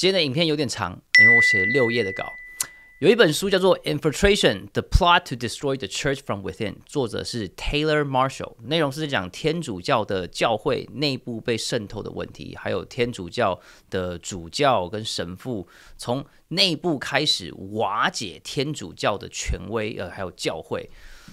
今天的影片有点长，因为我写了六页的稿。有一本书叫做《Infiltration: The Plot to Destroy the Church from Within》，作者是 Taylor Marshall，内容是讲天主教的教会内部被渗透的问题，还有天主教的主教跟神父从内部开始瓦解天主教的权威，呃，还有教会。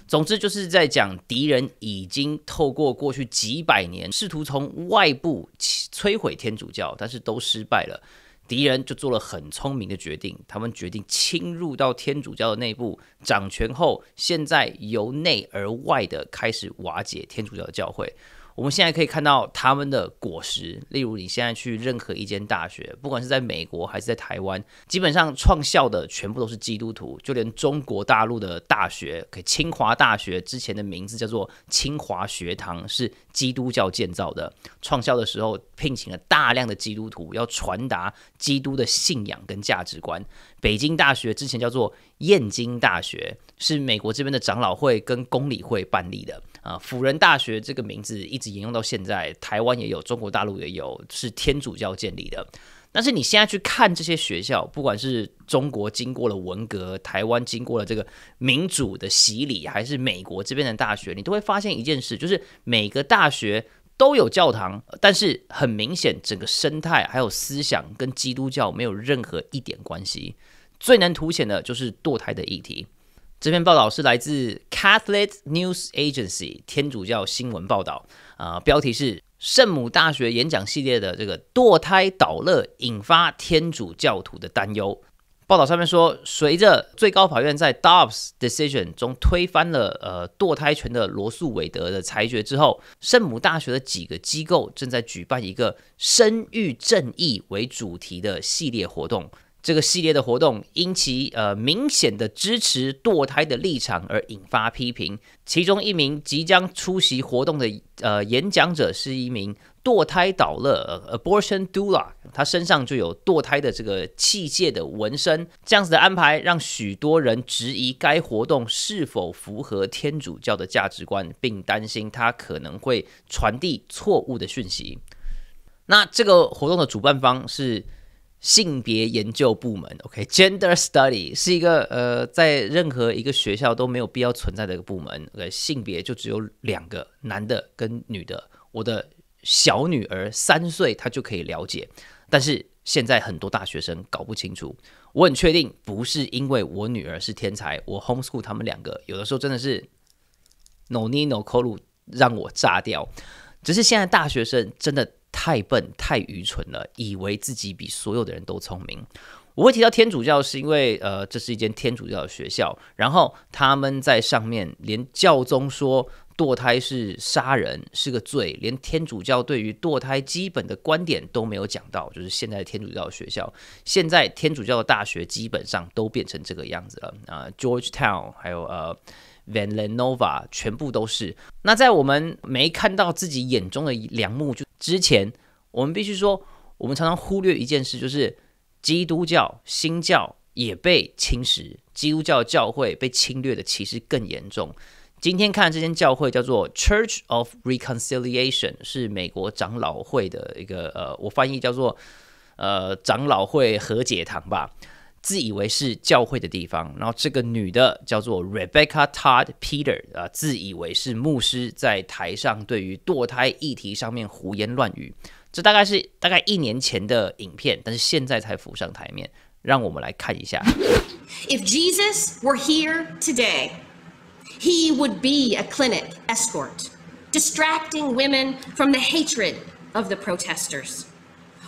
总之就是在讲敌人已经透过过去几百年试图从外部摧毁天主教，但是都失败了。敌人就做了很聪明的决定，他们决定侵入到天主教的内部，掌权后，现在由内而外的开始瓦解天主教的教会。我们现在可以看到他们的果实，例如你现在去任何一间大学，不管是在美国还是在台湾，基本上创校的全部都是基督徒，就连中国大陆的大学，给清华大学之前的名字叫做清华学堂，是基督教建造的，创校的时候聘请了大量的基督徒，要传达基督的信仰跟价值观。北京大学之前叫做燕京大学，是美国这边的长老会跟公理会办理的。啊，辅仁大学这个名字一直沿用到现在，台湾也有，中国大陆也有，是天主教建立的。但是你现在去看这些学校，不管是中国经过了文革，台湾经过了这个民主的洗礼，还是美国这边的大学，你都会发现一件事，就是每个大学都有教堂，但是很明显，整个生态还有思想跟基督教没有任何一点关系。最难凸显的就是堕胎的议题。这篇报道是来自 Catholic News Agency 天主教新闻报道啊，标题是圣母大学演讲系列的这个堕胎导乐引发天主教徒的担忧。报道上面说，随着最高法院在 Dobbs decision 中推翻了呃堕胎权的罗素韦德的裁决之后，圣母大学的几个机构正在举办一个生育正义为主题的系列活动。这个系列的活动因其呃明显的支持堕胎的立场而引发批评。其中一名即将出席活动的呃演讲者是一名堕胎导乐 （abortion doula），他身上就有堕胎的这个器械的纹身。这样子的安排让许多人质疑该活动是否符合天主教的价值观，并担心他可能会传递错误的讯息。那这个活动的主办方是？性别研究部门，OK，Gender Study 是一个呃，在任何一个学校都没有必要存在的一个部门。OK，性别就只有两个，男的跟女的。我的小女儿三岁，她就可以了解，但是现在很多大学生搞不清楚。我很确定，不是因为我女儿是天才，我 homeschool 他们两个，有的时候真的是 no need no c l l u 让我炸掉。只是现在大学生真的。太笨太愚蠢了，以为自己比所有的人都聪明。我会提到天主教，是因为呃，这是一间天主教的学校，然后他们在上面连教宗说堕胎是杀人是个罪，连天主教对于堕胎基本的观点都没有讲到。就是现在的天主教学校，现在天主教的大学基本上都变成这个样子了。啊，Georgetown 还有呃，Valle Nova 全部都是。那在我们没看到自己眼中的良木就。之前我们必须说，我们常常忽略一件事，就是基督教新教也被侵蚀，基督教教会被侵略的其实更严重。今天看这间教会叫做 Church of Reconciliation，是美国长老会的一个呃，我翻译叫做呃长老会和解堂吧。自以为是教会的地方，然后这个女的叫做 Rebecca Todd Peter，啊，自以为是牧师，在台上对于堕胎议题上面胡言乱语。这大概是大概一年前的影片，但是现在才浮上台面，让我们来看一下。If Jesus were here today, he would be a clinic escort, distracting women from the hatred of the protesters,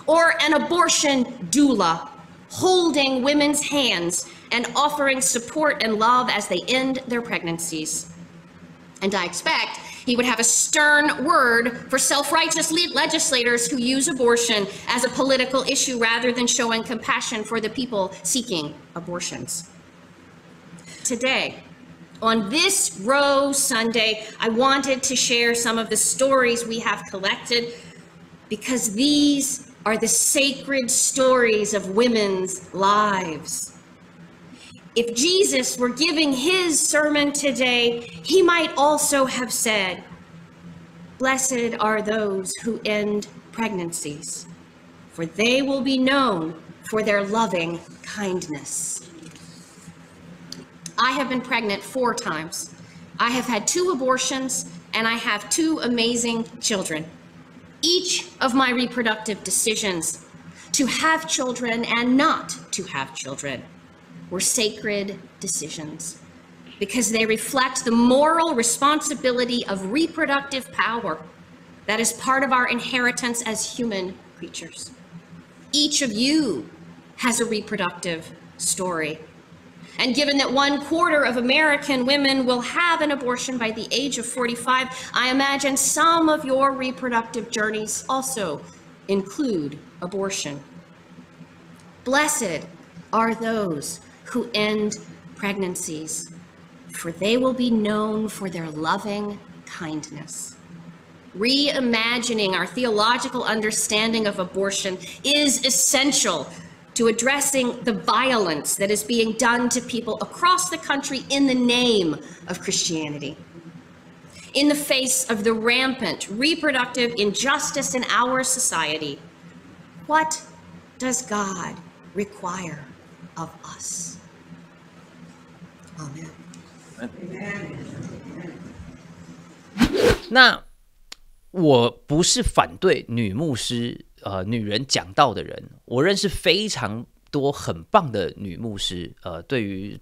or an abortion doula. holding women's hands and offering support and love as they end their pregnancies. And I expect he would have a stern word for self righteous legislators who use abortion as a political issue rather than showing compassion for the people seeking abortions. Today, on this Roe Sunday, I wanted to share some of the stories we have collected because these are the sacred stories of women's lives. If Jesus were giving his sermon today, he might also have said, Blessed are those who end pregnancies, for they will be known for their loving kindness. I have been pregnant four times. I have had two abortions and I have two amazing children each of my reproductive decisions to have children and not to have children were sacred decisions because they reflect the moral responsibility of reproductive power that is part of our inheritance as human creatures. Each of you has a reproductive story. And given that one quarter of American women will have an abortion by the age of 45, I imagine some of your reproductive journeys also include abortion. Blessed are those who end pregnancies, for they will be known for their loving kindness. Reimagining our theological understanding of abortion is essential to addressing the violence that is being done to people across the country in the name of Christianity. In the face of the rampant reproductive injustice in our society, what does God require of us? Amen. Amen. 那我不是反对女牧师呃，女人讲道的人，我认识非常多很棒的女牧师。呃，对于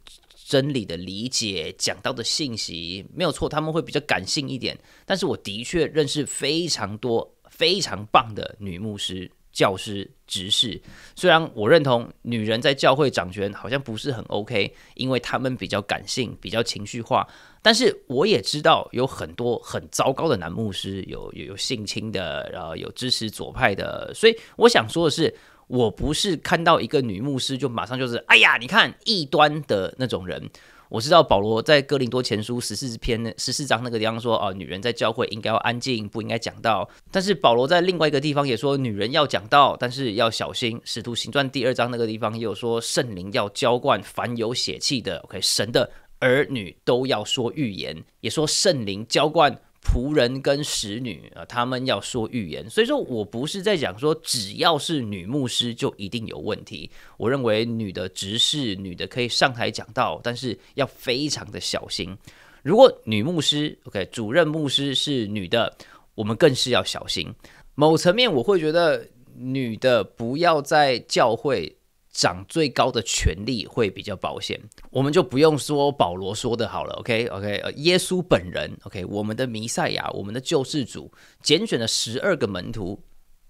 真理的理解，讲到的信息没有错，他们会比较感性一点。但是我的确认识非常多非常棒的女牧师。教师执事，虽然我认同女人在教会掌权好像不是很 OK，因为他们比较感性、比较情绪化，但是我也知道有很多很糟糕的男牧师，有有性侵的，然后有支持左派的，所以我想说的是，我不是看到一个女牧师就马上就是，哎呀，你看异端的那种人。我知道保罗在哥林多前书十四篇十四章那个地方说，哦，女人在教会应该要安静，不应该讲道。但是保罗在另外一个地方也说，女人要讲道，但是要小心。使徒行传第二章那个地方也有说，圣灵要浇灌凡有血气的，OK，神的儿女都要说预言，也说圣灵浇灌。仆人跟使女啊，他们要说预言，所以说我不是在讲说，只要是女牧师就一定有问题。我认为女的执事、女的可以上台讲道，但是要非常的小心。如果女牧师，OK，主任牧师是女的，我们更是要小心。某层面，我会觉得女的不要在教会。长最高的权力会比较保险，我们就不用说保罗说的好了。OK，OK，耶稣本人，OK，我们的弥赛亚，我们的救世主，拣选了十二个门徒，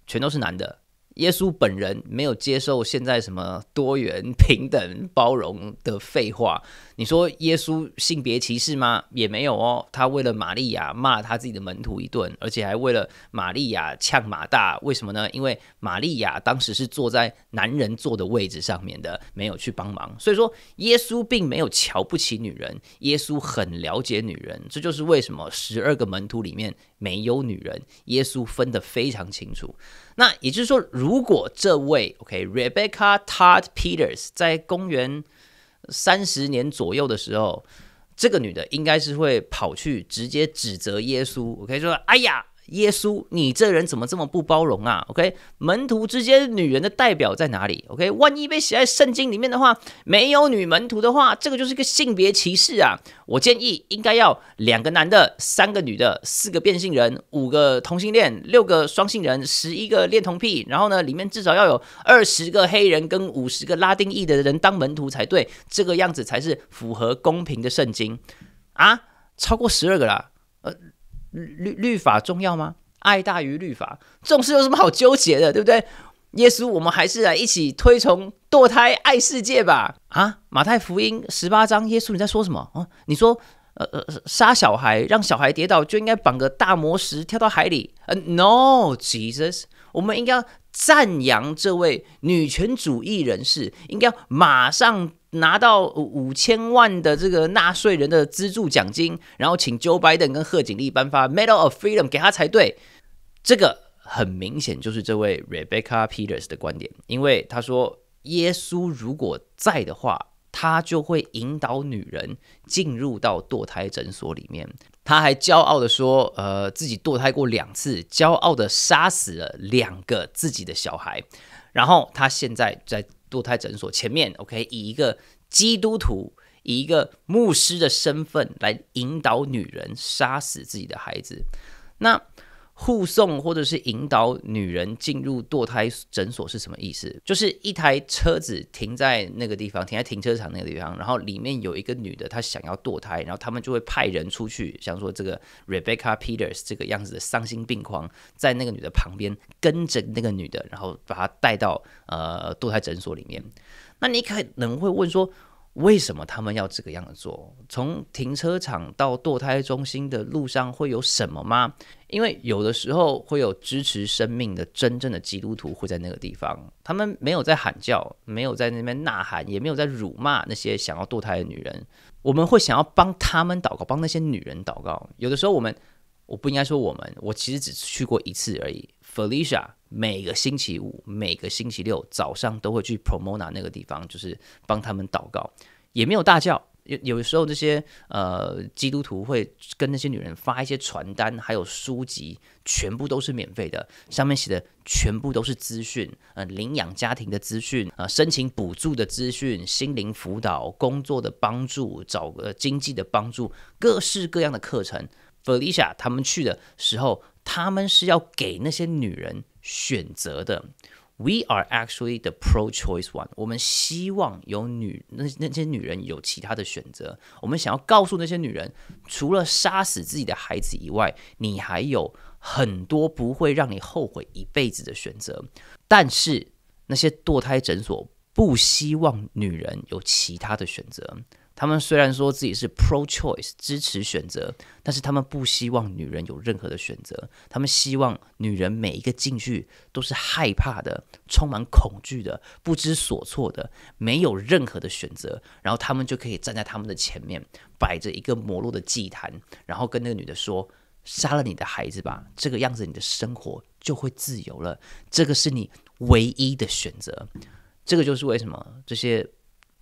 全都是男的。耶稣本人没有接受现在什么多元、平等、包容的废话。你说耶稣性别歧视吗？也没有哦。他为了玛利亚骂他自己的门徒一顿，而且还为了玛利亚呛马大。为什么呢？因为玛利亚当时是坐在男人坐的位置上面的，没有去帮忙。所以说耶稣并没有瞧不起女人，耶稣很了解女人。这就是为什么十二个门徒里面没有女人。耶稣分得非常清楚。那也就是说，如果这位 OK Rebecca Todd Peters 在公元三十年左右的时候，这个女的应该是会跑去直接指责耶稣。我可以说，哎呀。耶稣，你这人怎么这么不包容啊？OK，门徒之间女人的代表在哪里？OK，万一被写在圣经里面的话，没有女门徒的话，这个就是个性别歧视啊！我建议应该要两个男的，三个女的，四个变性人，五个同性恋，六个双性人，十一个恋童癖，然后呢，里面至少要有二十个黑人跟五十个拉丁裔的人当门徒才对，这个样子才是符合公平的圣经啊！超过十二个啦，呃。律律法重要吗？爱大于律法，这种事有什么好纠结的，对不对？耶稣，我们还是来一起推崇堕胎爱世界吧。啊，马太福音十八章，耶稣你在说什么？哦，你说，呃呃，杀小孩，让小孩跌倒就应该绑个大魔石跳到海里？呃，No，Jesus，我们应该要赞扬这位女权主义人士，应该要马上。拿到五千万的这个纳税人的资助奖金，然后请 Joe Biden 跟贺锦丽颁发 Medal of Freedom 给他才对。这个很明显就是这位 Rebecca Peters 的观点，因为他说耶稣如果在的话，他就会引导女人进入到堕胎诊所里面。他还骄傲的说，呃，自己堕胎过两次，骄傲的杀死了两个自己的小孩，然后他现在在。堕胎诊所前面，OK，以一个基督徒、以一个牧师的身份来引导女人杀死自己的孩子，那。护送或者是引导女人进入堕胎诊所是什么意思？就是一台车子停在那个地方，停在停车场那个地方，然后里面有一个女的，她想要堕胎，然后他们就会派人出去，想说这个 Rebecca Peters 这个样子的丧心病狂，在那个女的旁边跟着那个女的，然后把她带到呃堕胎诊所里面。那你可能会问说。为什么他们要这个样子做？从停车场到堕胎中心的路上会有什么吗？因为有的时候会有支持生命的真正的基督徒会在那个地方，他们没有在喊叫，没有在那边呐喊，也没有在辱骂那些想要堕胎的女人。我们会想要帮他们祷告，帮那些女人祷告。有的时候我们。我不应该说我们，我其实只去过一次而已。Felicia 每个星期五、每个星期六早上都会去 Promona 那个地方，就是帮他们祷告，也没有大叫。有有时候那些呃基督徒会跟那些女人发一些传单，还有书籍，全部都是免费的，上面写的全部都是资讯，呃，领养家庭的资讯，呃，申请补助的资讯，心灵辅导工作的帮助，找个经济的帮助，各式各样的课程。Felicia，他们去的时候，他们是要给那些女人选择的。We are actually the pro-choice one。我们希望有女那那些女人有其他的选择。我们想要告诉那些女人，除了杀死自己的孩子以外，你还有很多不会让你后悔一辈子的选择。但是那些堕胎诊所不希望女人有其他的选择。他们虽然说自己是 pro choice 支持选择，但是他们不希望女人有任何的选择。他们希望女人每一个进去都是害怕的、充满恐惧的、不知所措的，没有任何的选择。然后他们就可以站在他们的前面，摆着一个没落的祭坛，然后跟那个女的说：“杀了你的孩子吧，这个样子你的生活就会自由了。这个是你唯一的选择。”这个就是为什么这些。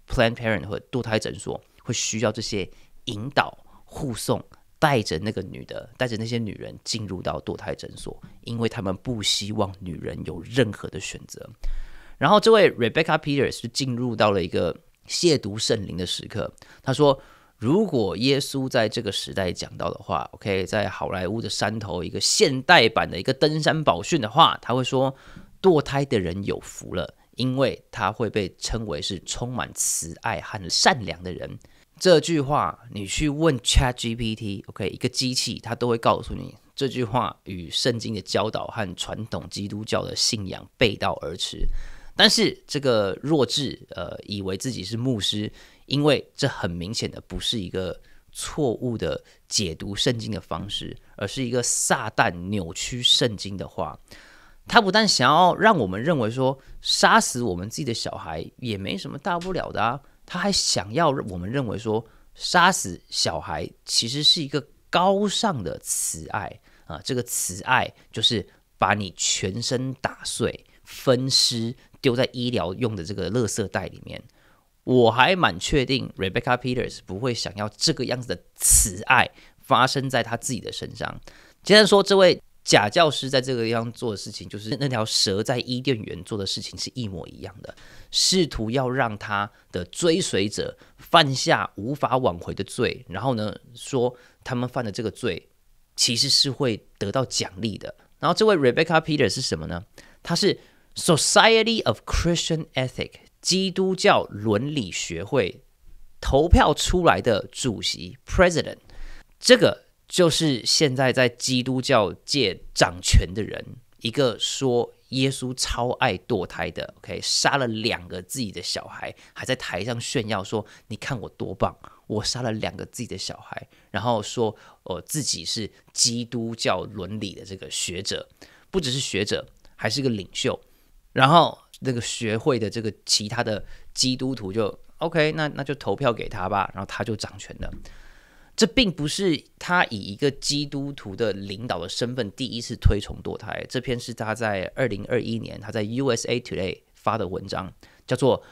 Plan Parent 或堕胎诊所会需要这些引导护送，带着那个女的，带着那些女人进入到堕胎诊所，因为他们不希望女人有任何的选择。然后，这位 Rebecca Peters 是进入到了一个亵渎圣灵的时刻。他说：“如果耶稣在这个时代讲到的话，OK，在好莱坞的山头，一个现代版的一个登山宝训的话，他会说，堕胎的人有福了。”因为他会被称为是充满慈爱和善良的人，这句话你去问 Chat GPT，OK，一个机器，它都会告诉你这句话与圣经的教导和传统基督教的信仰背道而驰。但是这个弱智，呃，以为自己是牧师，因为这很明显的不是一个错误的解读圣经的方式，而是一个撒旦扭曲圣经的话。他不但想要让我们认为说杀死我们自己的小孩也没什么大不了的啊，他还想要我们认为说杀死小孩其实是一个高尚的慈爱啊，这个慈爱就是把你全身打碎、分尸、丢在医疗用的这个垃圾袋里面。我还蛮确定 Rebecca Peters 不会想要这个样子的慈爱发生在他自己的身上。接着说这位。假教师在这个地方做的事情，就是那条蛇在伊甸园做的事情是一模一样的，试图要让他的追随者犯下无法挽回的罪，然后呢，说他们犯的这个罪其实是会得到奖励的。然后，这位 Rebecca Peter 是什么呢？他是 Society of Christian e t h i c 基督教伦理学会投票出来的主席 President，这个。就是现在在基督教界掌权的人，一个说耶稣超爱堕胎的，OK，杀了两个自己的小孩，还在台上炫耀说：“你看我多棒，我杀了两个自己的小孩。”然后说：“哦，自己是基督教伦理的这个学者，不只是学者，还是个领袖。”然后那个学会的这个其他的基督徒就 OK，那那就投票给他吧，然后他就掌权了。这并不是他以一个基督徒的领导的身份第一次推崇堕胎。这篇是他在二零二一年他在 USA Today 发的文章，叫做《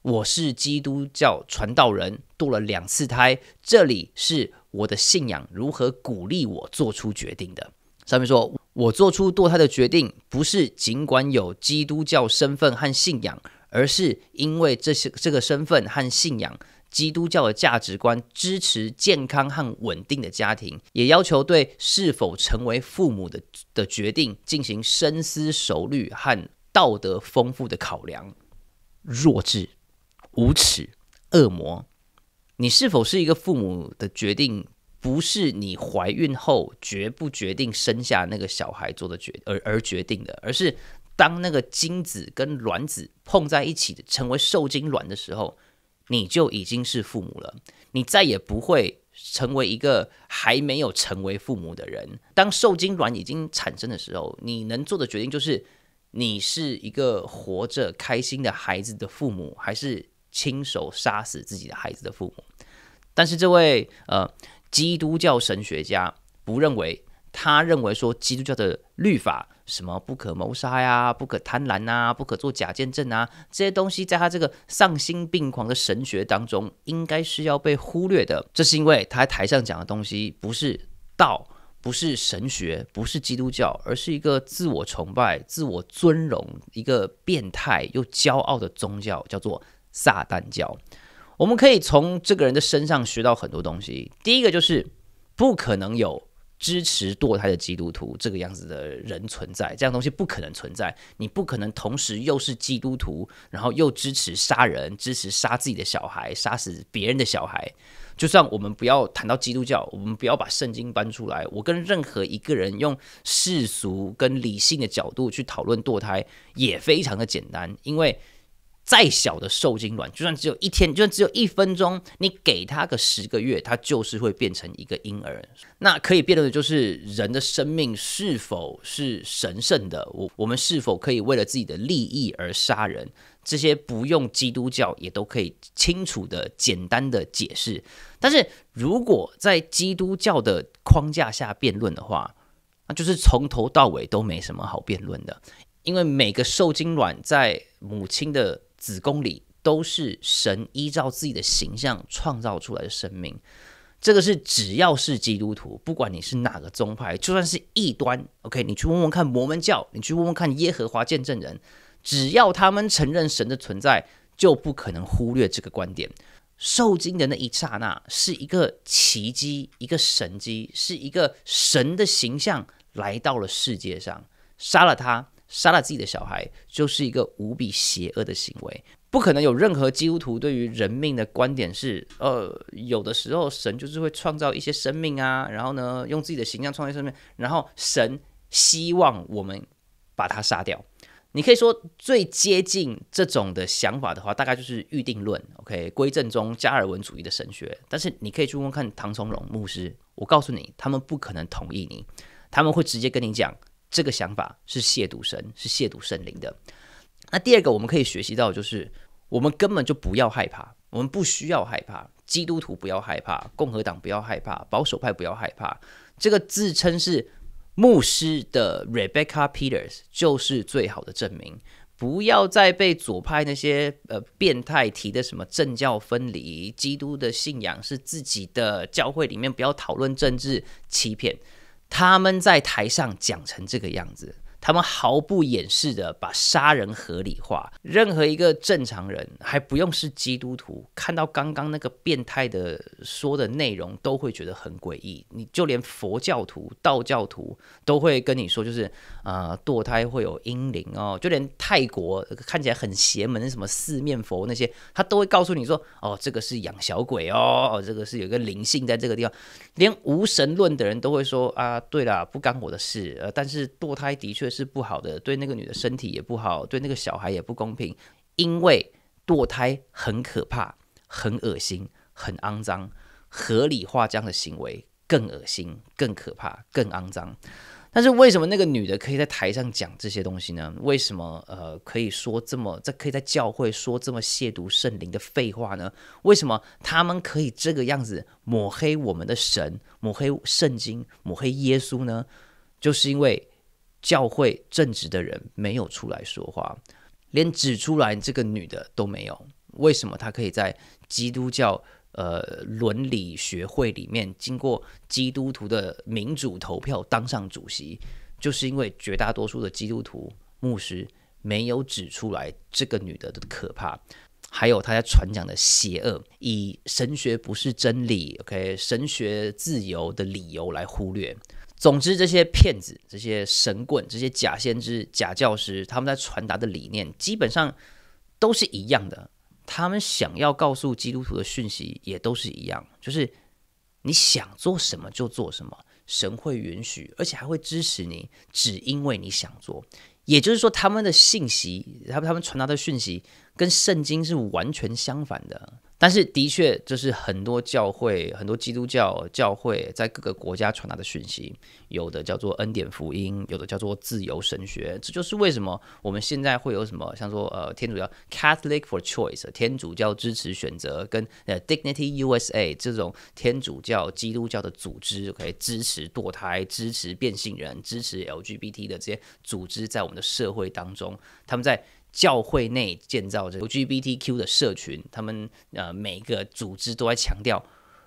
我是基督教传道人堕了两次胎》，这里是我的信仰如何鼓励我做出决定的。上面说我做出堕胎的决定，不是尽管有基督教身份和信仰，而是因为这些这个身份和信仰。基督教的价值观支持健康和稳定的家庭，也要求对是否成为父母的的决定进行深思熟虑和道德丰富的考量。弱智、无耻、恶魔，你是否是一个父母的决定？不是你怀孕后决不决定生下那个小孩做的决而而决定的，而是当那个精子跟卵子碰在一起成为受精卵的时候。你就已经是父母了，你再也不会成为一个还没有成为父母的人。当受精卵已经产生的时候，你能做的决定就是：你是一个活着开心的孩子的父母，还是亲手杀死自己的孩子的父母？但是这位呃基督教神学家不认为，他认为说基督教的律法。什么不可谋杀呀，不可贪婪啊，不可做假见证啊，这些东西在他这个丧心病狂的神学当中，应该是要被忽略的。这是因为他台上讲的东西不是道，不是神学，不是基督教，而是一个自我崇拜、自我尊荣、一个变态又骄傲的宗教，叫做撒旦教。我们可以从这个人的身上学到很多东西。第一个就是不可能有。支持堕胎的基督徒，这个样子的人存在，这样东西不可能存在。你不可能同时又是基督徒，然后又支持杀人，支持杀自己的小孩，杀死别人的小孩。就算我们不要谈到基督教，我们不要把圣经搬出来，我跟任何一个人用世俗跟理性的角度去讨论堕胎，也非常的简单，因为。再小的受精卵，就算只有一天，就算只有一分钟，你给他个十个月，它就是会变成一个婴儿。那可以辩论的就是人的生命是否是神圣的，我我们是否可以为了自己的利益而杀人？这些不用基督教也都可以清楚的、简单的解释。但是如果在基督教的框架下辩论的话，那就是从头到尾都没什么好辩论的，因为每个受精卵在母亲的子宫里都是神依照自己的形象创造出来的生命，这个是只要是基督徒，不管你是哪个宗派，就算是异端，OK，你去问问看摩门教，你去问问看耶和华见证人，只要他们承认神的存在，就不可能忽略这个观点。受精的那一刹那是一个奇迹，一个神迹，是一个神的形象来到了世界上，杀了他。杀了自己的小孩就是一个无比邪恶的行为，不可能有任何基督徒对于人命的观点是，呃，有的时候神就是会创造一些生命啊，然后呢用自己的形象创造生命，然后神希望我们把他杀掉。你可以说最接近这种的想法的话，大概就是预定论。OK，归正中加尔文主义的神学，但是你可以去问看唐从荣牧师，我告诉你，他们不可能同意你，他们会直接跟你讲。这个想法是亵渎神，是亵渎圣灵的。那第二个，我们可以学习到，就是我们根本就不要害怕，我们不需要害怕。基督徒不要害怕，共和党不要害怕，保守派不要害怕。这个自称是牧师的 Rebecca Peters 就是最好的证明。不要再被左派那些呃变态提的什么政教分离、基督的信仰是自己的教会里面不要讨论政治，欺骗。他们在台上讲成这个样子。他们毫不掩饰的把杀人合理化。任何一个正常人，还不用是基督徒，看到刚刚那个变态的说的内容，都会觉得很诡异。你就连佛教徒、道教徒都会跟你说，就是啊，堕胎会有阴灵哦。就连泰国看起来很邪门的什么四面佛那些，他都会告诉你说，哦，这个是养小鬼哦，这个是有一个灵性在这个地方。连无神论的人都会说啊，对了，不干我的事。呃，但是堕胎的确。是不好的，对那个女的身体也不好，对那个小孩也不公平。因为堕胎很可怕、很恶心、很肮脏，合理化这样的行为更恶心、更可怕、更肮脏。但是为什么那个女的可以在台上讲这些东西呢？为什么呃可以说这么在可以在教会说这么亵渎圣灵的废话呢？为什么他们可以这个样子抹黑我们的神、抹黑圣经、抹黑耶稣呢？就是因为。教会正直的人没有出来说话，连指出来这个女的都没有。为什么她可以在基督教呃伦理学会里面，经过基督徒的民主投票当上主席？就是因为绝大多数的基督徒牧师没有指出来这个女的的可怕，还有她在传讲的邪恶，以神学不是真理、OK 神学自由的理由来忽略。总之，这些骗子、这些神棍、这些假先知、假教师，他们在传达的理念基本上都是一样的。他们想要告诉基督徒的讯息也都是一样，就是你想做什么就做什么，神会允许，而且还会支持你，只因为你想做。也就是说，他们的信息，他们他们传达的讯息跟圣经是完全相反的。但是，的确，就是很多教会、很多基督教教会在各个国家传达的讯息。有的叫做恩典福音，有的叫做自由神学。这就是为什么我们现在会有什么，像说，呃，天主教 Catholic for Choice，天主教支持选择，跟呃 Dignity USA 这种天主教、基督教的组织，可以支持堕胎、支持变性人、支持 LGBT 的这些组织，在我们的社会当中，他们在。教会内建造着 LGBTQ 的社群，他们呃每个组织都在强调：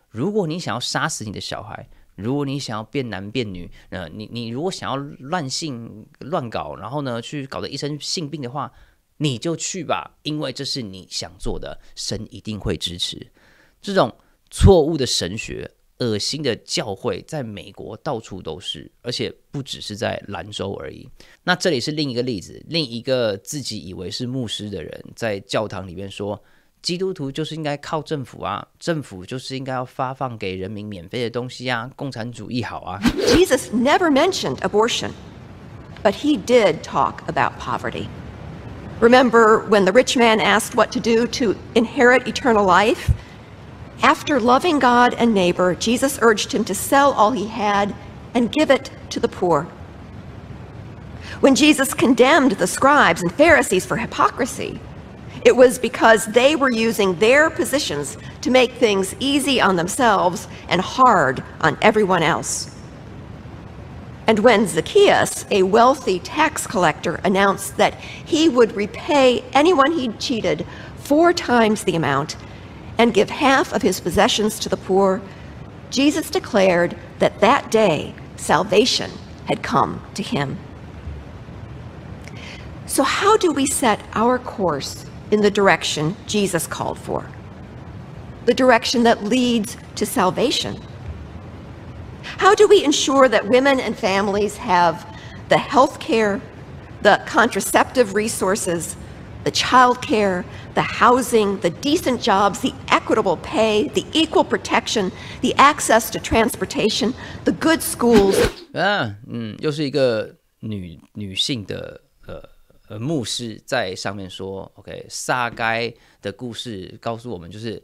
如果你想要杀死你的小孩，如果你想要变男变女，呃，你你如果想要乱性乱搞，然后呢去搞得一身性病的话，你就去吧，因为这是你想做的，神一定会支持这种错误的神学。恶心的教会在美国到处都是，而且不只是在兰州而已。那这里是另一个例子，另一个自己以为是牧师的人在教堂里面说：“基督徒就是应该靠政府啊，政府就是应该要发放给人民免费的东西啊，共产主义好啊。” Jesus never mentioned abortion, but he did talk about poverty. Remember when the rich man asked what to do to inherit eternal life? After loving God and neighbor, Jesus urged him to sell all he had and give it to the poor. When Jesus condemned the scribes and Pharisees for hypocrisy, it was because they were using their positions to make things easy on themselves and hard on everyone else. And when Zacchaeus, a wealthy tax collector, announced that he would repay anyone he cheated four times the amount, and give half of his possessions to the poor, Jesus declared that that day salvation had come to him. So, how do we set our course in the direction Jesus called for? The direction that leads to salvation? How do we ensure that women and families have the health care, the contraceptive resources, the childcare, the housing, the decent jobs, the equitable pay, the equal protection, the access to transportation, the good schools. 啊，嗯，又是一个女女性的呃呃牧师在上面说，OK，撒该的故事告诉我们就是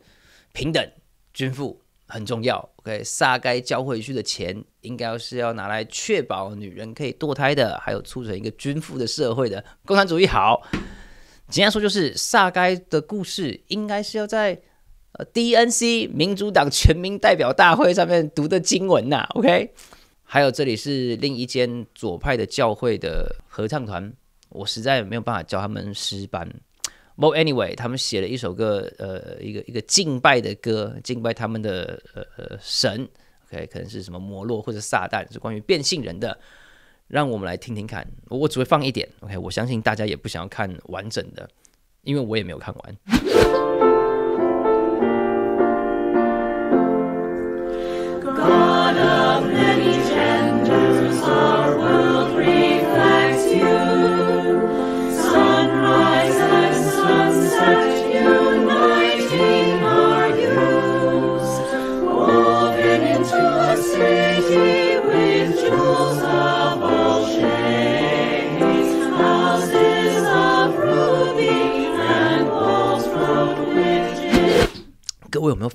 平等均富很重要。OK，撒该交回去的钱应该是要拿来确保女人可以堕胎的，还有促成一个均富的社会的。共产主义好。简单说就是萨该的故事，应该是要在呃 DNC 民主党全民代表大会上面读的经文呐，OK？还有这里是另一间左派的教会的合唱团，我实在没有办法教他们诗班。不 anyway，他们写了一首歌，呃，一个一个敬拜的歌，敬拜他们的呃呃神，OK？可能是什么摩洛或者撒旦，是关于变性人的。让我们来听听看，我我只会放一点，OK，我相信大家也不想要看完整的，因为我也没有看完。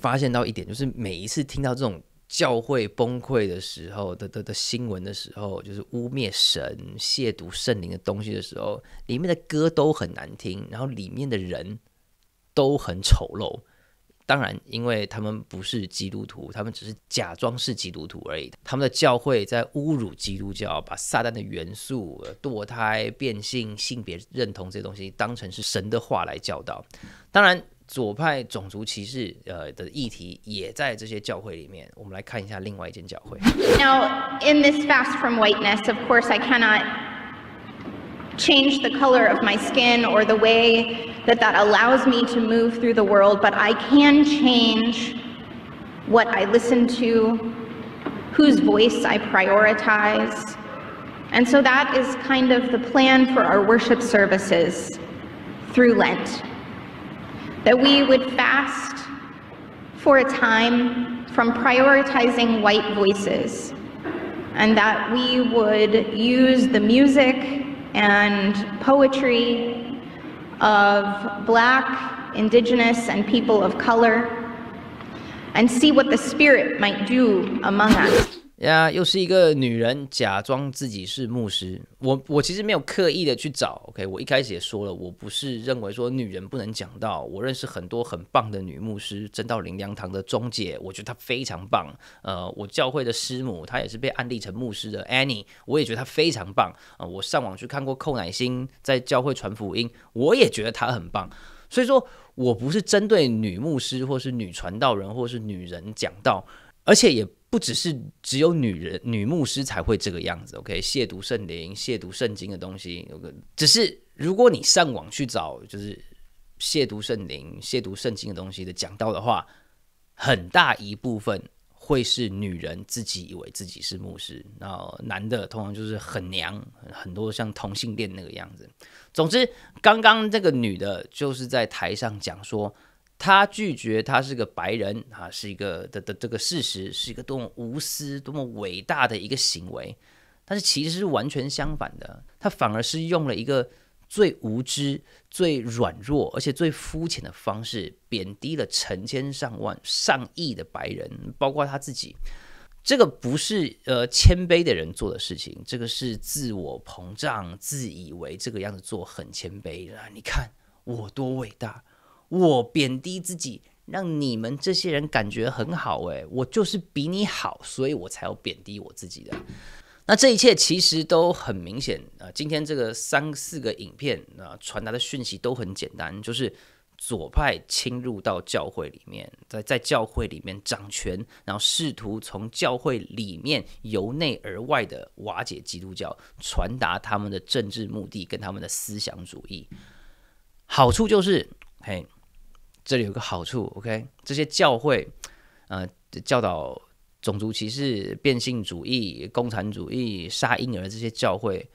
发现到一点，就是每一次听到这种教会崩溃的时候的的的新闻的时候，就是污蔑神、亵渎圣灵的东西的时候，里面的歌都很难听，然后里面的人都很丑陋。当然，因为他们不是基督徒，他们只是假装是基督徒而已。他们的教会在侮辱基督教，把撒旦的元素、堕胎、变性、性别认同这些东西当成是神的话来教导。当然。左派种族歧视呃的议题也在这些教会里面。我们来看一下另外一间教会。Now in this fast from whiteness, of course, I cannot change the color of my skin or the way that that allows me to move through the world, but I can change what I listen to, whose voice I prioritize. And so that is kind of the plan for our worship services through Lent that we would fast for a time from prioritizing white voices and that we would use the music and poetry of black, indigenous, and people of color and see what the spirit might do among us. 呀，又是一个女人假装自己是牧师。我我其实没有刻意的去找。OK，我一开始也说了，我不是认为说女人不能讲道。我认识很多很棒的女牧师，真道灵粮堂的钟姐，我觉得她非常棒。呃，我教会的师母，她也是被安利成牧师的 Annie，我也觉得她非常棒。啊，我上网去看过寇乃馨在教会传福音，我也觉得她很棒。所以说，我不是针对女牧师，或是女传道人，或是女人讲道，而且也。不只是只有女人、女牧师才会这个样子，OK？亵渎圣灵、亵渎圣经的东西，只是如果你上网去找，就是亵渎圣灵、亵渎圣经的东西的讲到的话，很大一部分会是女人自己以为自己是牧师，然后男的通常就是很娘，很多像同性恋那个样子。总之，刚刚这个女的就是在台上讲说。他拒绝他是个白人啊，是一个的的这个事实是一个多么无私、多么伟大的一个行为，但是其实是完全相反的，他反而是用了一个最无知、最软弱，而且最肤浅的方式贬低了成千上万、上亿的白人，包括他自己。这个不是呃谦卑的人做的事情，这个是自我膨胀、自以为这个样子做很谦卑啊！你看我多伟大。我贬低自己，让你们这些人感觉很好诶，我就是比你好，所以我才要贬低我自己的。那这一切其实都很明显啊，今天这个三四个影片啊，传达的讯息都很简单，就是左派侵入到教会里面，在在教会里面掌权，然后试图从教会里面由内而外的瓦解基督教，传达他们的政治目的跟他们的思想主义。好处就是，嘿。这里有个好处，OK，这些教会，呃，教导种族歧视、变性主义、共产主义、杀婴儿这些教会，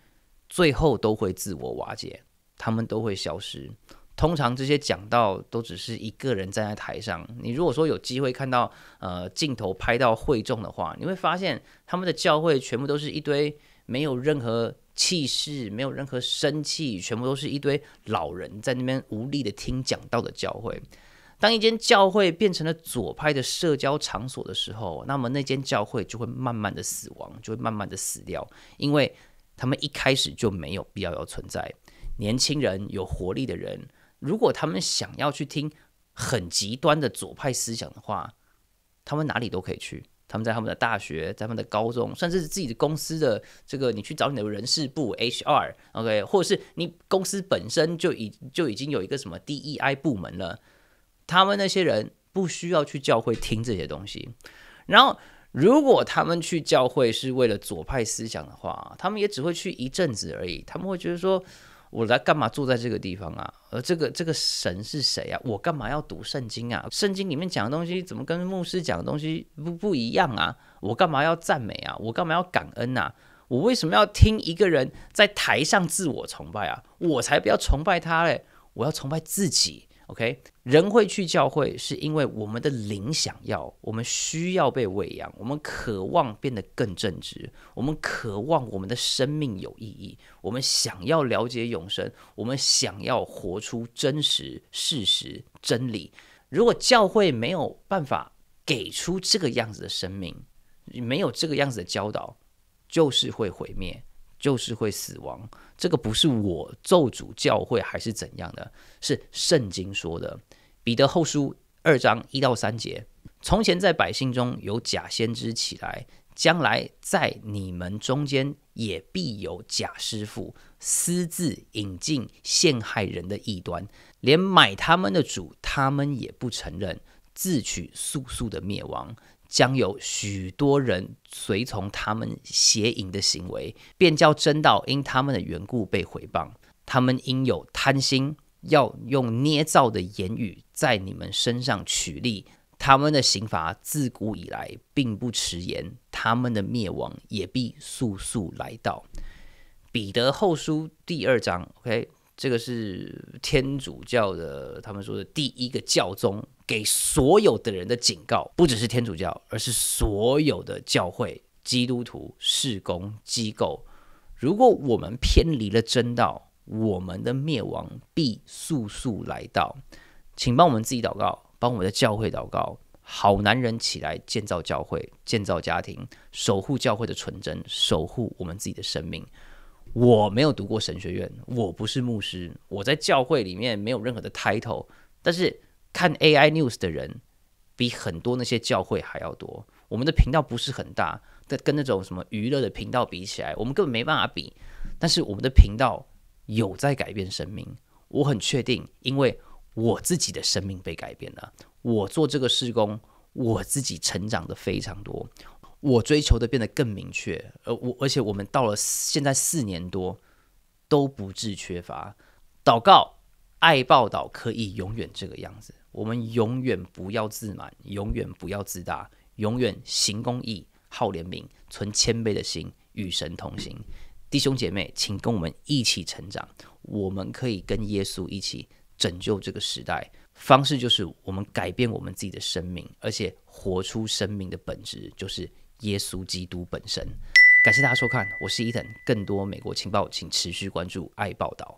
最后都会自我瓦解，他们都会消失。通常这些讲道都只是一个人站在台上，你如果说有机会看到，呃，镜头拍到会众的话，你会发现他们的教会全部都是一堆没有任何。气势没有任何生气，全部都是一堆老人在那边无力的听讲道的教会。当一间教会变成了左派的社交场所的时候，那么那间教会就会慢慢的死亡，就会慢慢的死掉，因为他们一开始就没有必要存在。年轻人有活力的人，如果他们想要去听很极端的左派思想的话，他们哪里都可以去。他们在他们的大学、在他们的高中，甚至是自己的公司的这个，你去找你的人事部 HR，OK，或者是你公司本身就已就已经有一个什么 DEI 部门了，他们那些人不需要去教会听这些东西。然后，如果他们去教会是为了左派思想的话，他们也只会去一阵子而已。他们会觉得说。我来干嘛住在这个地方啊？而这个这个神是谁啊？我干嘛要读圣经啊？圣经里面讲的东西怎么跟牧师讲的东西不不一样啊？我干嘛要赞美啊？我干嘛要感恩啊？我为什么要听一个人在台上自我崇拜啊？我才不要崇拜他嘞！我要崇拜自己。OK，人会去教会，是因为我们的灵想要，我们需要被喂养，我们渴望变得更正直，我们渴望我们的生命有意义，我们想要了解永生，我们想要活出真实、事实、真理。如果教会没有办法给出这个样子的生命，没有这个样子的教导，就是会毁灭。就是会死亡，这个不是我咒主教会还是怎样的，是圣经说的。彼得后书二章一到三节：从前在百姓中有假先知起来，将来在你们中间也必有假师傅，私自引进陷害人的异端，连买他们的主，他们也不承认，自取速速的灭亡。将有许多人随从他们邪淫的行为，便叫真道因他们的缘故被毁谤。他们因有贪心，要用捏造的言语在你们身上取利。他们的刑罚自古以来并不迟延，他们的灭亡也必速速来到。彼得后书第二章，OK，这个是天主教的，他们说的第一个教宗。给所有的人的警告，不只是天主教，而是所有的教会、基督徒事工机构。如果我们偏离了真道，我们的灭亡必速速来到。请帮我们自己祷告，帮我们的教会祷告。好男人起来建造教会，建造家庭，守护教会的纯真，守护我们自己的生命。我没有读过神学院，我不是牧师，我在教会里面没有任何的 title，但是。看 AI news 的人比很多那些教会还要多。我们的频道不是很大，但跟那种什么娱乐的频道比起来，我们根本没办法比。但是我们的频道有在改变生命，我很确定，因为我自己的生命被改变了。我做这个事工，我自己成长的非常多，我追求的变得更明确。而我，而且我们到了现在四年多都不致缺乏，祷告、爱报道可以永远这个样子。我们永远不要自满，永远不要自大，永远行公义、好怜悯，存谦卑的心，与神同行。弟兄姐妹，请跟我们一起成长。我们可以跟耶稣一起拯救这个时代，方式就是我们改变我们自己的生命，而且活出生命的本质，就是耶稣基督本身。感谢大家收看，我是伊藤。更多美国情报，请持续关注爱报道。